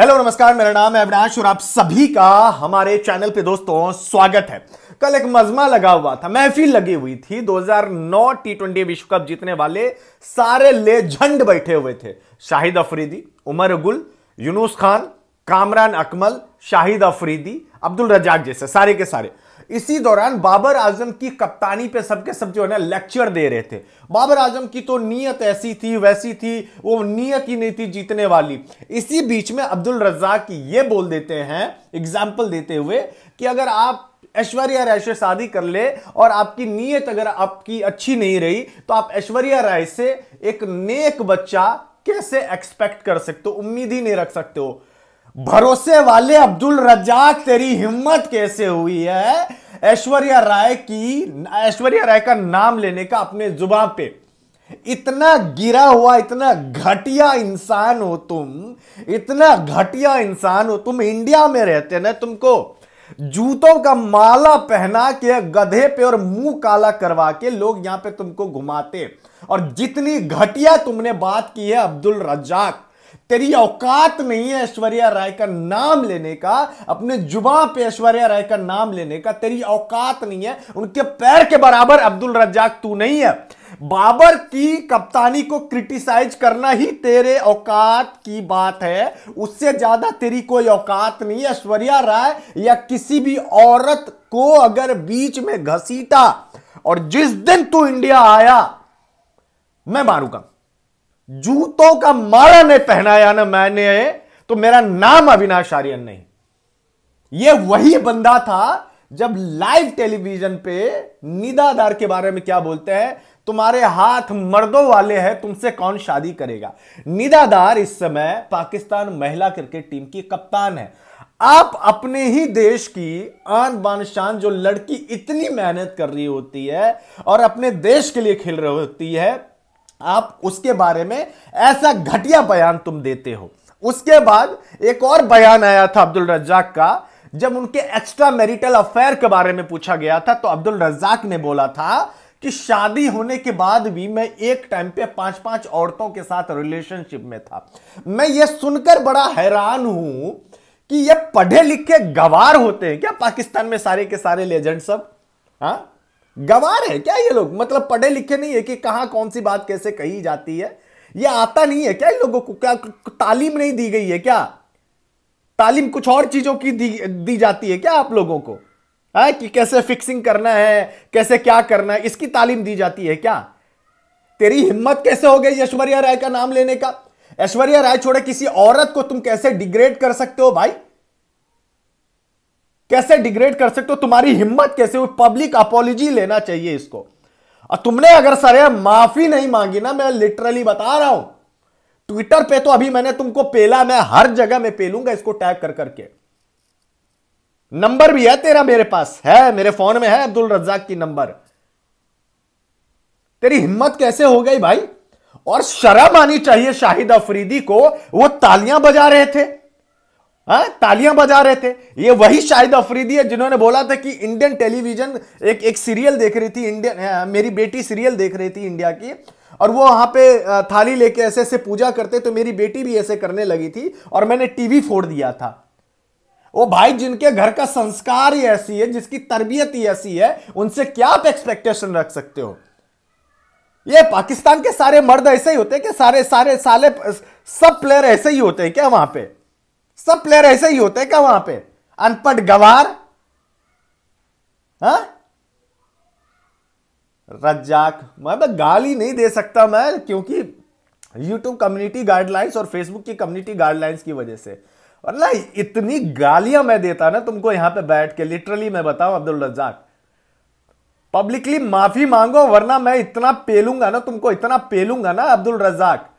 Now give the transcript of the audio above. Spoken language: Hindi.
हेलो नमस्कार मेरा नाम है अविनाश और आप सभी का हमारे चैनल पे दोस्तों स्वागत है कल एक मजमा लगा हुआ था महफिल लगी हुई थी 2009 टी ट्वेंटी विश्व कप जीतने वाले सारे लेजेंड बैठे हुए थे शाहिद अफरीदी उमर गुल यूनुस खान कामरान अकमल शाहिद अफरीदी अब्दुल रजाक जैसे सारे के सारे इसी दौरान बाबर आजम की कप्तानी पे सबके सब जो है ना लेक्चर दे रहे थे बाबर आजम की तो नीयत ऐसी थी वैसी थी वो नीयत ही नहीं थी जीतने वाली इसी बीच में अब्दुल रजाक ये बोल देते हैं एग्जाम्पल देते हुए कि अगर आप ऐश्वर्या राय से शादी कर ले और आपकी नीयत अगर आपकी अच्छी नहीं रही तो आप ऐश्वर्या राय से एक नेक बच्चा कैसे एक्सपेक्ट कर सकते हो उम्मीद ही नहीं रख सकते हो भरोसे वाले अब्दुल रजाक तेरी हिम्मत कैसे हुई है ऐश्वर्या राय की ऐश्वर्या राय का नाम लेने का अपने जुबान पे इतना गिरा हुआ इतना घटिया इंसान हो तुम इतना घटिया इंसान हो तुम इंडिया में रहते ना तुमको जूतों का माला पहना के गधे पे और मुंह काला करवा के लोग यहां पे तुमको घुमाते और जितनी घटिया तुमने बात की है अब्दुल रजाक तेरी औकात नहीं है ऐश्वर्या राय का नाम लेने का अपने जुबा पे ऐश्वर्या राय का नाम लेने का तेरी औकात नहीं है उनके पैर के बराबर अब्दुल रज्जाक तू नहीं है बाबर की कप्तानी को क्रिटिसाइज करना ही तेरे औकात की बात है उससे ज्यादा तेरी कोई औकात नहीं है ऐश्वर्या राय या किसी भी औरत को अगर बीच में घसीटा और जिस दिन तू इंडिया आया मैं मारूंगा जूतों का माला ने पहनाया ना मैंने तो मेरा नाम अविनाश आर्यन नहीं यह वही बंदा था जब लाइव टेलीविजन पे निदादार के बारे में क्या बोलते हैं तुम्हारे हाथ मर्दों वाले हैं तुमसे कौन शादी करेगा निदादार इस समय पाकिस्तान महिला क्रिकेट टीम की कप्तान है आप अपने ही देश की आन बान शान जो लड़की इतनी मेहनत कर रही होती है और अपने देश के लिए खेल रही होती है आप उसके बारे में ऐसा घटिया बयान तुम देते हो उसके बाद एक और बयान आया था अब्दुल रज्जाक का जब उनके एक्स्ट्रा मैरिटल अफेयर के बारे में पूछा गया था तो अब्दुल रज्जाक ने बोला था कि शादी होने के बाद भी मैं एक टाइम पे पांच पांच औरतों के साथ रिलेशनशिप में था मैं यह सुनकर बड़ा हैरान हूं कि यह पढ़े लिखे गवार होते हैं क्या पाकिस्तान में सारे के सारे लेजेंड सब हाँ गवार है क्या ये लोग मतलब पढ़े लिखे नहीं है कि कहाँ कौन सी बात कैसे कही जाती है ये आता नहीं है क्या इन लोगों को क्या तालीम नहीं दी गई है क्या तालीम कुछ और चीजों की दी दी जाती है क्या आप लोगों को है कि कैसे फिक्सिंग करना है कैसे क्या करना है इसकी तालीम दी जाती है क्या तेरी हिम्मत कैसे हो गई ऐश्वर्या राय का नाम लेने का ऐश्वर्या राय छोड़े किसी औरत को तुम कैसे डिग्रेड कर सकते हो भाई कैसे डिग्रेड कर सकते हो तुम्हारी हिम्मत कैसे हुई पब्लिक अपोलॉजी लेना चाहिए इसको और तुमने अगर सर माफी नहीं मांगी ना मैं लिटरली बता रहा हूं ट्विटर पे तो अभी मैंने तुमको पेला मैं हर जगह में पेलूंगा इसको टैग कर करके नंबर भी है तेरा मेरे पास है मेरे फोन में है अब्दुल रज्जाक की नंबर तेरी हिम्मत कैसे हो गई भाई और शर्म आनी चाहिए शाहिद अफरीदी को वो तालियां बजा रहे थे हाँ तालियां बजा रहे थे ये वही शाहिद अफरीदी है जिन्होंने बोला था कि इंडियन टेलीविजन एक एक सीरियल देख रही थी इंडियन हाँ, मेरी बेटी सीरियल देख रही थी इंडिया की और वो वहां पे थाली लेके ऐसे ऐसे पूजा करते तो मेरी बेटी भी ऐसे करने लगी थी और मैंने टीवी फोड़ दिया था वो भाई जिनके घर का संस्कार ही ऐसी है जिसकी तरबियत ही ऐसी है उनसे क्या आप एक्सपेक्टेशन रख सकते हो ये पाकिस्तान के सारे मर्द ऐसे ही होते हैं कि सारे सारे साले सब प्लेयर ऐसे ही होते हैं क्या वहां पे सब प्लेयर ऐसे ही होते क्या वहां पे अनपढ़ गवार हा? रज्जाक मैं तो गाली नहीं दे सकता मैं क्योंकि यूट्यूब कम्युनिटी गाइडलाइंस और फेसबुक की कम्युनिटी गाइडलाइंस की वजह से वरना इतनी गालियां मैं देता ना तुमको यहां पे बैठ के लिटरली मैं बताऊं अब्दुल रज्जाक पब्लिकली माफी मांगो वरना मैं इतना पेलूंगा ना तुमको इतना पेलूंगा ना अब्दुल रज्जाक